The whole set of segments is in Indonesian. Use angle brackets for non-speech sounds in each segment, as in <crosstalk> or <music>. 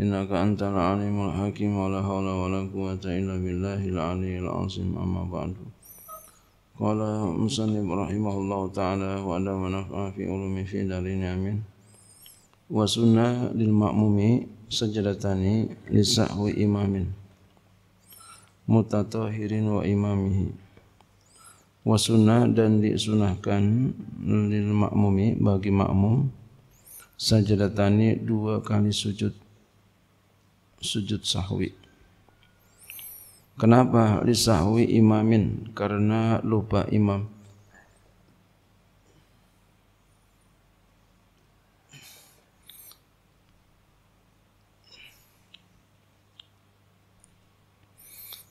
innaka antal alimul hakim wa la hawla wa la quwata illa billahil aliyil azim amma ba'du qala musannif rahimahullahu ta'ala wa ala manafa'a fi ulumi fi darin amin wa sunnah lil ma'mumi sajadatani lisahwi imamin mutatahirin wa imamihi wa sunnah dan disunahkan lil ma'mumi bagi makmum sajadatani dua kali sujud sujud sahwi. Kenapa disahwi imamin? Karena lupa imam.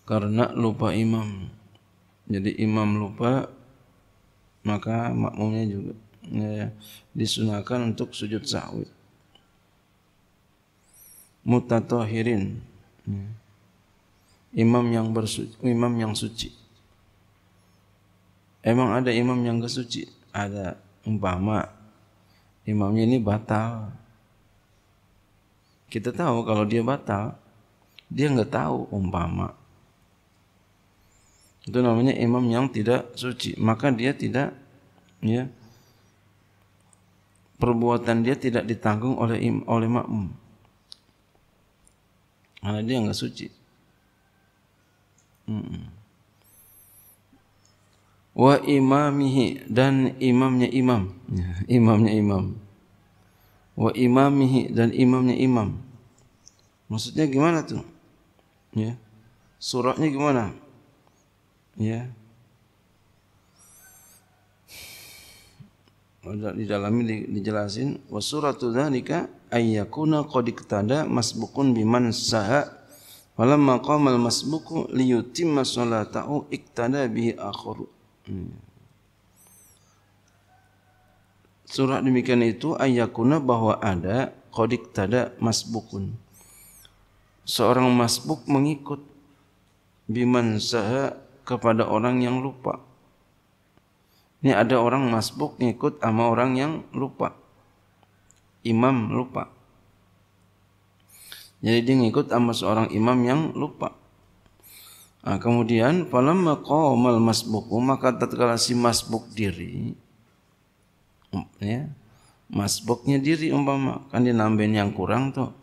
Karena lupa imam. Jadi imam lupa maka makmumnya juga ya, disunahkan untuk sujud sahwi mutatohirin imam yang bersuci, imam yang suci emang ada imam yang kesuci ada umpama imamnya ini batal kita tahu kalau dia batal dia nggak tahu umpama itu namanya imam yang tidak suci maka dia tidak ya perbuatan dia tidak ditanggung oleh im, oleh makmum Anak ah, dia enggak suci. Hmm. Wa imamihi dan imamnya imam. Ya, imamnya imam. Wa imamihi dan imamnya imam. Maksudnya gimana tu? Ya. Suratnya gimana? Ya. di dalam ini dijelasin wa suratu dzalika ayyakuna qad iktada masbukun biman saha walamma qama al masbuku liyutimma salatahu iktada bi akhir hmm. surat demikian itu ayyakuna bahwa ada qad iktada masbukun seorang masbuk mengikut biman saha kepada orang yang lupa ini ada orang masbuk ngikut sama orang yang lupa. Imam lupa. Jadi dia ngikut sama seorang imam yang lupa. Nah, kemudian falam maqamal masbuk maka tatkala si masbuk diri um, ya masbuknya diri umpama kan dia nambahin yang kurang tuh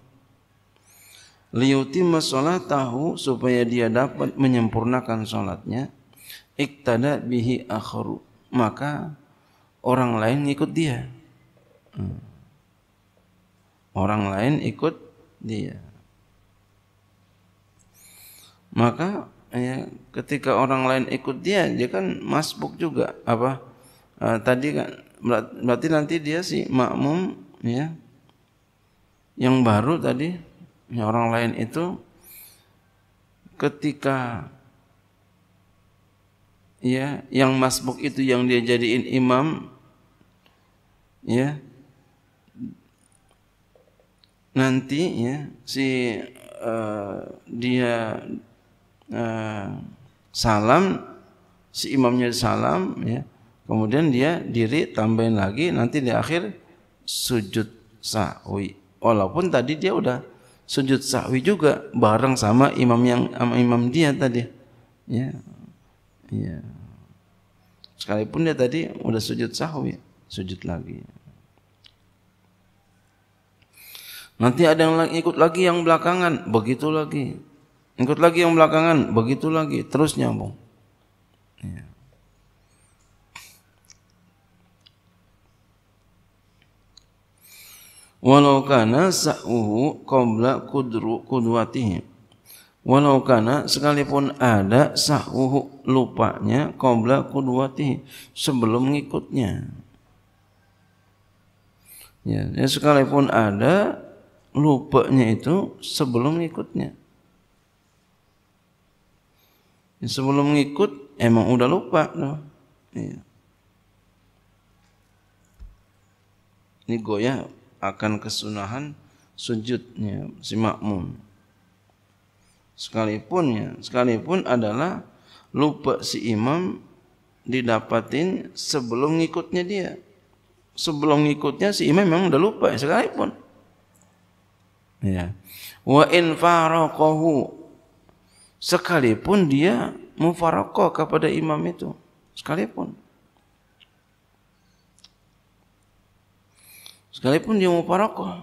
Liuti masalah tahu supaya dia dapat menyempurnakan solatnya. iktada bihi akhru maka orang lain ikut dia. Orang lain ikut dia. Maka ya, ketika orang lain ikut dia, dia kan masbuk juga. Apa uh, tadi kan berarti nanti dia si makmum ya yang baru tadi ya orang lain itu ketika ya yang masbuk itu yang dia jadiin imam ya nanti ya si uh, dia uh, salam si imamnya salam ya kemudian dia diri tambahin lagi nanti di akhir sujud sahwi walaupun tadi dia udah sujud sahwi juga bareng sama imam yang sama imam dia tadi ya Iya. Sekalipun dia tadi udah sujud sahwi, sujud lagi. Nanti ada yang ikut lagi yang belakangan, begitu lagi. Ikut lagi yang belakangan, begitu lagi, terus nyambung. Ya. Walau kana sa'uhu qabla kudru kudwatihim. walau kana sekalipun ada sahuhu lupanya qabla kudwati sebelum ngikutnya ya, ya sekalipun ada lupanya itu sebelum ngikutnya ya, sebelum ngikut emang udah lupa no? ya. ini goyah akan kesunahan sujudnya si makmum sekalipun ya sekalipun adalah lupa si imam didapatin sebelum ngikutnya dia sebelum ngikutnya si imam memang udah lupa ya, sekalipun ya wa in faraqahu sekalipun dia mufarokoh kepada imam itu sekalipun sekalipun dia mufarokoh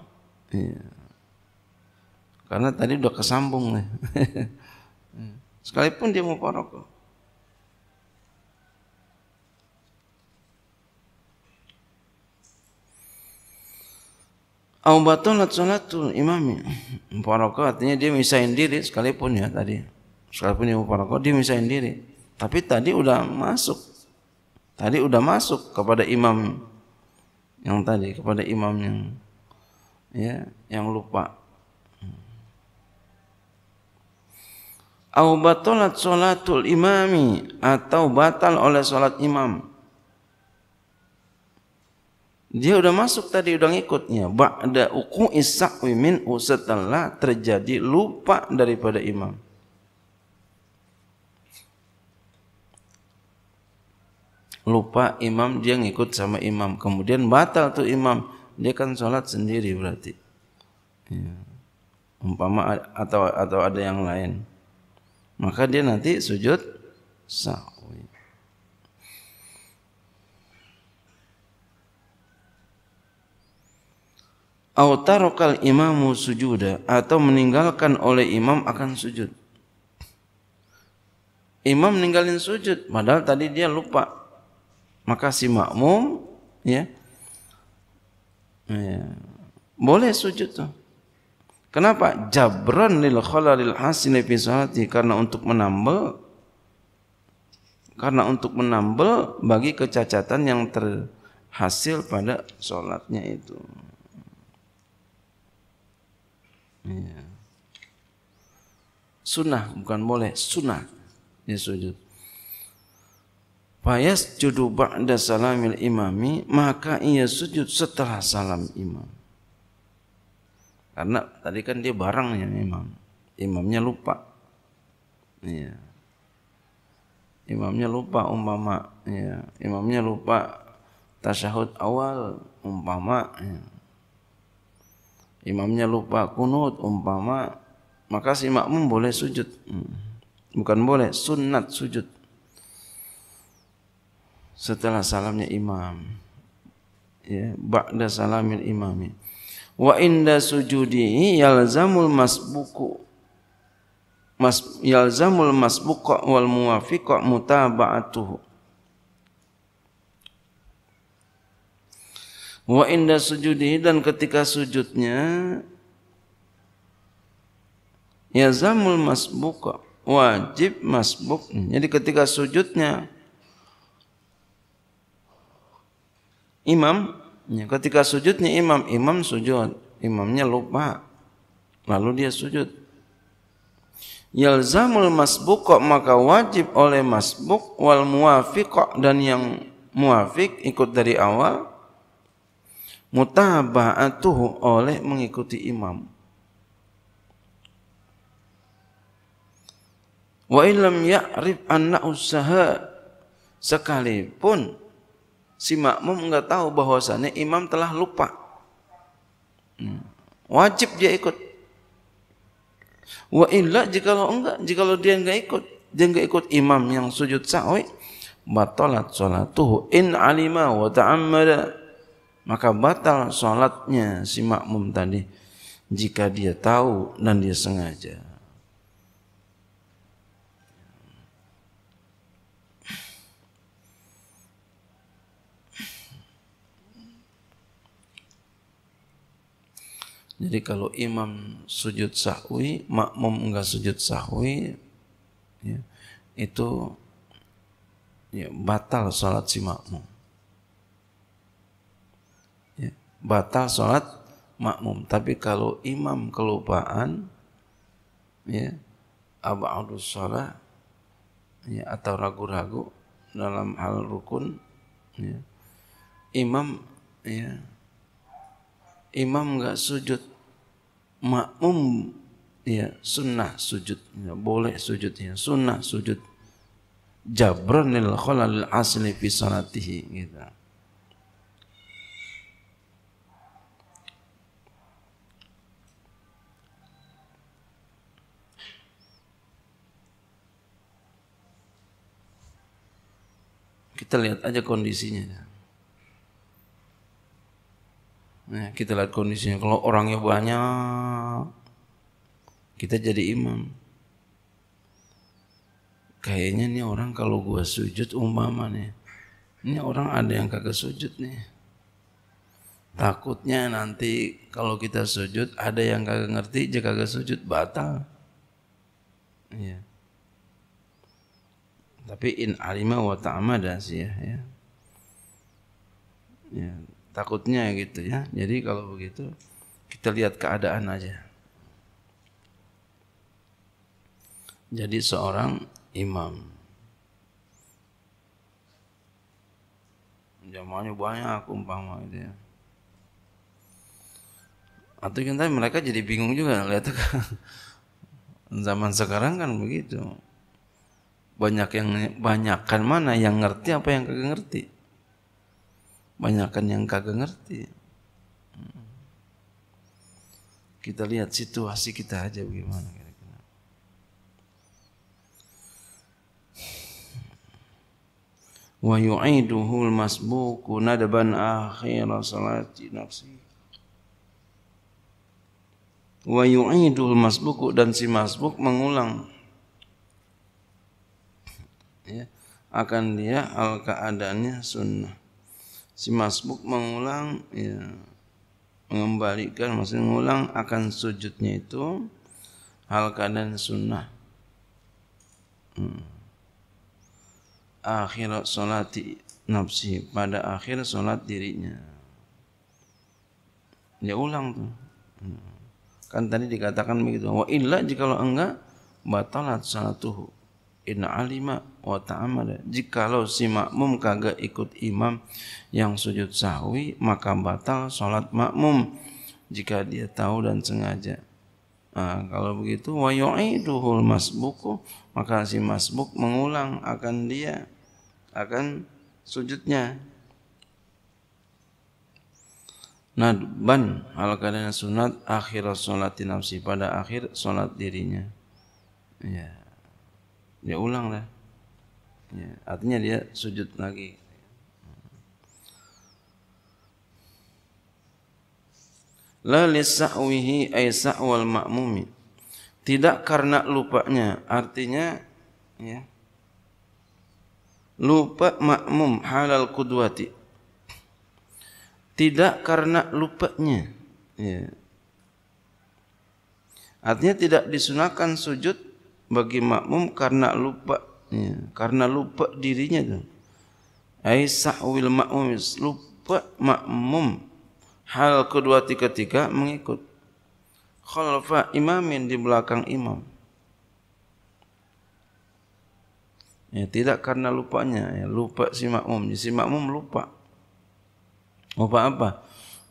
ya. Karena tadi udah kesambung nih. <laughs> Sekalipun dia mau parokok. Au batalat salatu imami. Paroko artinya dia misahin diri sekalipun ya tadi. Sekalipun dia paroko dia misahin diri. Tapi tadi udah masuk. Tadi udah masuk kepada imam yang tadi kepada imam yang ya yang lupa au batalat salatul imami atau batal oleh salat imam dia sudah masuk tadi sudah ngikutnya ba'da uqu'i sa'wi min setelah terjadi lupa daripada imam lupa imam dia ngikut sama imam kemudian batal tu imam dia kan salat sendiri berarti ya. umpama atau atau ada yang lain maka dia nanti sujud sahwi. Autarokal imamu sujuda atau meninggalkan oleh imam akan sujud. Imam ninggalin sujud, padahal tadi dia lupa. Maka si makmum ya, ya boleh sujud tuh. Kenapa? Jabran lil khalalil hasini fi salati karena untuk menambal karena untuk menambal bagi kecacatan yang terhasil pada sholatnya itu. Ya. Sunnah bukan boleh, sunnah ya sujud. Fayas judu ba'da salamil imami maka ia sujud setelah salam imam. Karena tadi kan dia barangnya imam. Imamnya lupa. Iya. Imamnya lupa umpama, ya. Imamnya lupa tasyahud awal umpama. Ya. Imamnya lupa kunut umpama, maka si makmum boleh sujud. Hmm. Bukan boleh, sunat sujud. Setelah salamnya imam. Ya, ba'da salamin imami wa inda sujudi yalzamul masbuku mas yalzamul masbuqa wal muwafiqa mutaba'atuhu wa inda sujudi dan ketika sujudnya yalzamul masbuqa wajib masbuk jadi ketika sujudnya imam Ya, ketika sujudnya imam, imam sujud, imamnya lupa. Lalu dia sujud. Yalzamul masbuq maka wajib oleh masbuk wal muwafiq dan yang muafik ikut dari awal mutaba'atuhu oleh mengikuti imam. Wa illam ya'rif anna usaha sekalipun si makmum enggak tahu bahwasannya imam telah lupa. Hmm. Wajib dia ikut. Wa illa jika enggak, jika lo dia enggak ikut, dia enggak ikut imam yang sujud sahwi, batalat salatuhu in alima wa ta'ammada. Maka batal salatnya si makmum tadi jika dia tahu dan dia sengaja. Jadi kalau imam sujud sahwi, makmum enggak sujud sahwi, ya, itu ya, batal sholat si makmum. Ya, batal sholat makmum. Tapi kalau imam kelupaan, ya, abadus sholat, ya, atau ragu-ragu dalam hal rukun, ya, imam ya, imam nggak sujud, makmum ya sunnah sujud, ya, boleh sujud ya sunnah sujud. Jabranil khalal asli fi salatihi gitu. Kita lihat aja kondisinya. Nah, kita lihat kondisinya. Kalau orangnya banyak, kita jadi imam. Kayaknya nih orang kalau gua sujud umpama nih. Ini orang ada yang kagak sujud nih. Takutnya nanti kalau kita sujud ada yang kagak ngerti, jika kagak sujud batal. Iya. Tapi in alima wa ta'amada sih ya. ya, ya takutnya gitu ya. Jadi kalau begitu kita lihat keadaan aja. Jadi seorang imam. Jamaahnya banyak umpama gitu ya. Atau kita kan mereka jadi bingung juga lihat kan. <laughs> zaman sekarang kan begitu. Banyak yang banyakkan mana yang ngerti apa yang kagak ngerti banyakkan yang kagak ngerti. Kita lihat situasi kita aja bagaimana kira-kira. Wa yu'iduhu al-masbuku nadaban akhir salati nafsi. Wa yu'iduhu al-masbuku dan si masbuk mengulang ya, akan dia al keadaannya sunnah. si masbuk mengulang ya, mengembalikan maksudnya mengulang akan sujudnya itu hal keadaan sunnah hmm. akhir solat nafsi pada akhir solat dirinya dia ulang tuh hmm. kan tadi dikatakan begitu wa illa jika enggak batalat salatuhu in alima wa ta'amala jikalau si makmum kagak ikut imam yang sujud sahwi maka batal salat makmum jika dia tahu dan sengaja nah, ha, kalau begitu wa yu'iduhul masbuku maka si masbuk mengulang akan dia akan sujudnya nadban hal kadanya sunat akhir salat nafsi pada akhir salat dirinya ya yeah dia ulang lah ya, artinya dia sujud lagi la lisahwihi ay sa'wal ma'mumi tidak karena lupanya artinya ya lupa makmum halal kudwati tidak karena lupanya ya. artinya tidak disunahkan sujud bagi makmum karena lupa ya, karena lupa dirinya tu Aisyah wil makmum lupa makmum hal kedua tiga tiga mengikut khalfa imamin di belakang imam ya, tidak karena lupanya ya, lupa si makmum ya, si makmum lupa lupa apa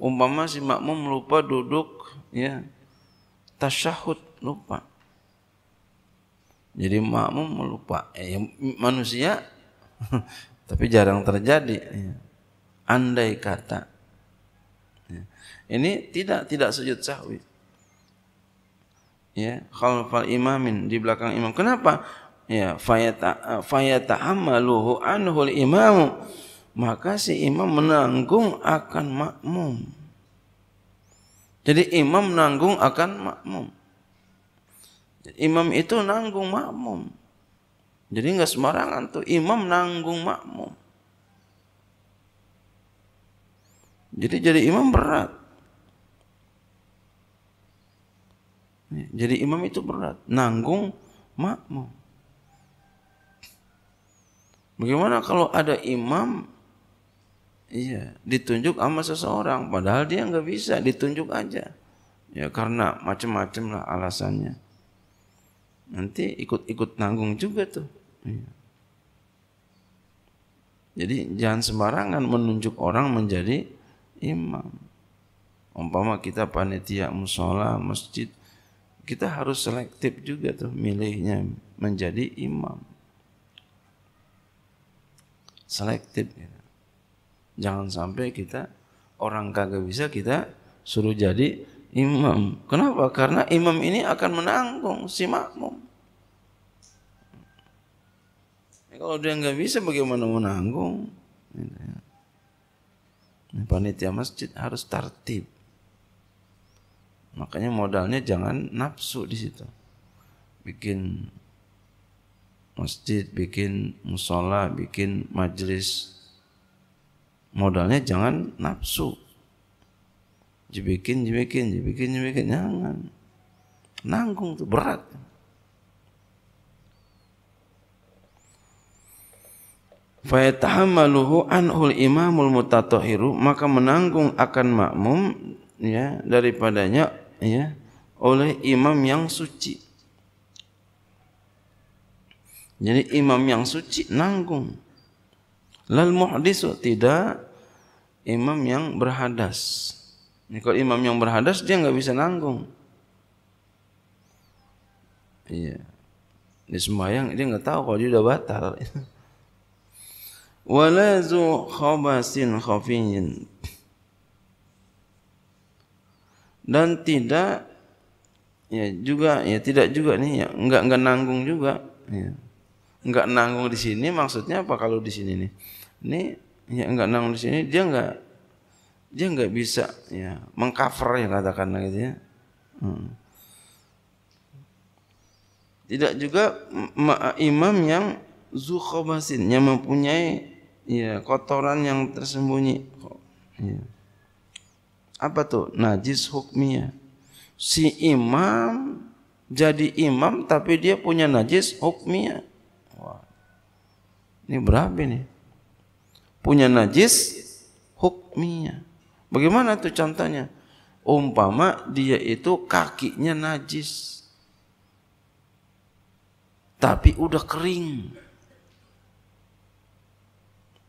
umpama si makmum lupa duduk ya tasyahud lupa Jadi makmum melupa. Eh, ya, manusia <laughs> tapi jarang terjadi. Ya. Andai kata. Ya. Ini tidak tidak sujud sahwi. Ya, khalfal imamin di belakang imam. Kenapa? Ya, fayata amaluhu anhul imam. Maka si imam menanggung akan makmum. Jadi imam menanggung akan makmum. Imam itu nanggung makmum. Jadi nggak sembarangan tuh imam nanggung makmum. Jadi jadi imam berat. Jadi imam itu berat, nanggung makmum. Bagaimana kalau ada imam iya ditunjuk sama seseorang padahal dia nggak bisa ditunjuk aja. Ya karena macam-macam lah alasannya nanti ikut-ikut nanggung juga tuh. Iya. Jadi jangan sembarangan menunjuk orang menjadi imam. Umpama kita panitia musola, masjid, kita harus selektif juga tuh milihnya menjadi imam. Selektif. Ya. Jangan sampai kita orang kagak bisa kita suruh jadi imam. Kenapa? Karena imam ini akan menanggung si makmum. Ya, kalau dia nggak bisa bagaimana menanggung? Gitu ya. Panitia masjid harus tertib. Makanya modalnya jangan nafsu di situ. Bikin masjid, bikin musola, bikin majelis. Modalnya jangan nafsu. Dibikin, dibikin, dibikin, dibikin. Jangan. Nanggung itu berat. Fayatahamaluhu anhul imamul mutatohiru maka menanggung akan makmum ya daripadanya ya oleh imam yang suci. Jadi imam yang suci nanggung. Lal muhdisu tidak imam yang berhadas. Ini kalau imam yang berhadas dia nggak bisa nanggung. Iya. di sembahyang dia nggak tahu kalau dia udah batal. <laughs> Walazu khabasin khafiyin. Dan tidak ya juga ya tidak juga nih ya nggak nggak nanggung juga ya. nggak nanggung di sini maksudnya apa kalau di sini nih ini ya nggak nanggung di sini dia nggak dia nggak bisa ya mengcover ya katakanlah gitu ya. Hmm. Tidak juga imam yang zukhobasin yang mempunyai ya kotoran yang tersembunyi. Ya. Apa tuh? Najis hukmiyah. Si imam jadi imam tapi dia punya najis hukmiyah. Wah. Ini berapa ini? Punya najis hukmiyah. Bagaimana tuh contohnya? Umpama dia itu kakinya najis. Tapi udah kering.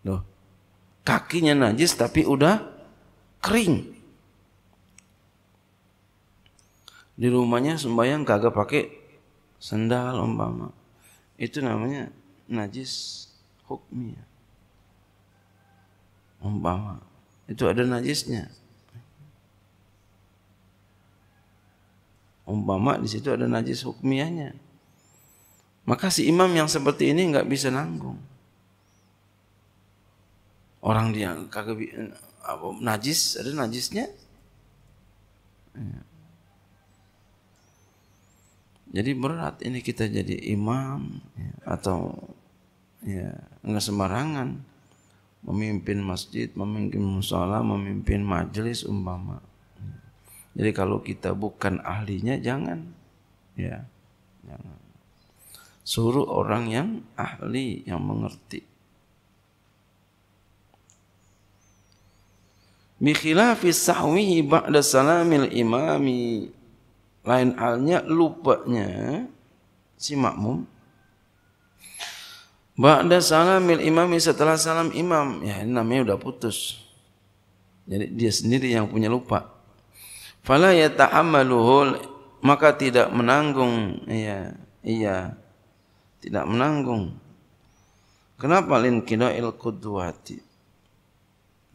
Loh, kakinya najis tapi udah kering. Di rumahnya sembahyang kagak pakai sendal umpama. Itu namanya najis hukmiyah. Umpama itu ada najisnya. Umpama di situ ada najis hukmiyahnya. Maka si imam yang seperti ini nggak bisa nanggung. Orang dia kagak najis, ada najisnya. Jadi berat ini kita jadi imam ya, atau ya nggak sembarangan memimpin masjid, memimpin musola, memimpin majelis umpama. Jadi kalau kita bukan ahlinya jangan ya. Jangan. Suruh orang yang ahli, yang mengerti. Bikhilafi sahwi ba'da salamil imami. Lain halnya lupanya si makmum Ba'da salamil imami setelah salam imam ya ini namanya sudah putus. Jadi dia sendiri yang punya lupa. Fala yata'ammaluhul maka tidak menanggung iya iya tidak menanggung. Kenapa lin kidail qudwati?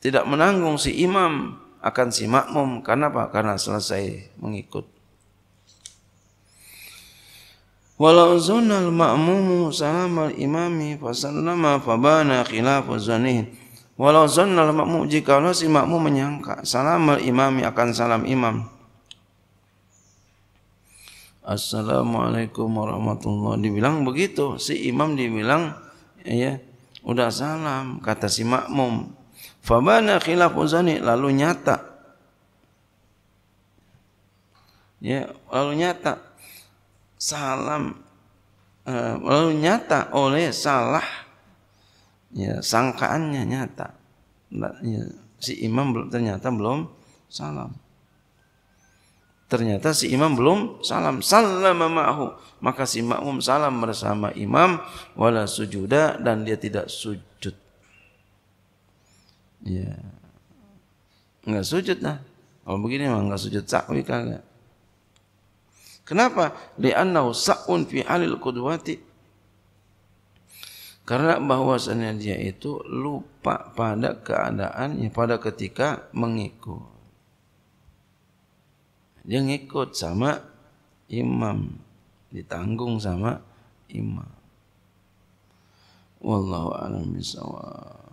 Tidak menanggung si imam akan si makmum Kenapa? Karena selesai mengikut Walau zonal salam al imami fasallama fabana khilafu zonihin. Walau zonal ma'mumu jika Allah si ma'mum menyangka salam al imami akan salam imam. Assalamualaikum warahmatullahi Dibilang begitu. Si imam dibilang, ya, udah salam, kata si makmum. Fabana khilafu zani, lalu nyata. Ya, lalu nyata. salam lalu eh, oh, nyata oleh salah ya sangkaannya nyata ya, si imam belum ternyata belum salam ternyata si imam belum salam salam ma'hu maka si makmum salam bersama imam wala sujuda dan dia tidak sujud ya nggak sujud lah kalau begini mah nggak sujud sakwi kagak Kenapa? anau sakun fi alil kudwati. Karena bahwasannya dia itu lupa pada keadaannya, pada ketika mengikut. Dia mengikut sama imam. Ditanggung sama imam. Wallahu alam bisawab.